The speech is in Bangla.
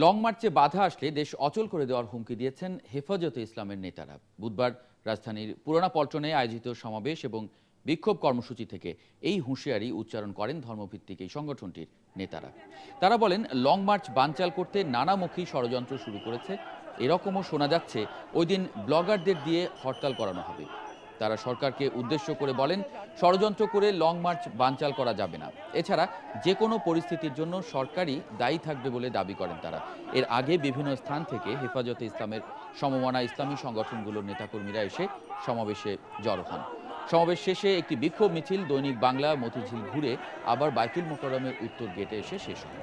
লং মার্চে বাধা আসলে দেশ অচল করে দেওয়ার হুমকি দিয়েছেন হেফাজতে ইসলামের নেতারা বুধবার রাজধানীর পুরোনা পল্টনে আয়োজিত সমাবেশ এবং বিক্ষোভ কর্মসূচি থেকে এই হুঁশিয়ারি উচ্চারণ করেন ধর্মভিত্তিক এই সংগঠনটির নেতারা তারা বলেন লং মার্চ বানচাল করতে নানামুখী ষড়যন্ত্র শুরু করেছে এরকমও শোনা যাচ্ছে ওই দিন ব্লগারদের দিয়ে হরতাল করানো হবে তারা সরকারকে উদ্দেশ্য করে বলেন ষড়যন্ত্র করে লং মার্চ বানচাল করা যাবে না এছাড়া যে কোনো পরিস্থিতির জন্য সরকারই দায়ী থাকবে বলে দাবি করেন তারা এর আগে বিভিন্ন স্থান থেকে হেফাজতে ইসলামের সমমনা ইসলামী সংগঠনগুলোর নেতাকর্মীরা এসে সমাবেশে জড়ো হন সমাবেশ শেষে একটি বিক্ষোভ মিছিল দৈনিক বাংলা মতিঝিল ঘুরে আবার বাইতুল মোকরমের উত্তর গেটে এসে শেষ হয়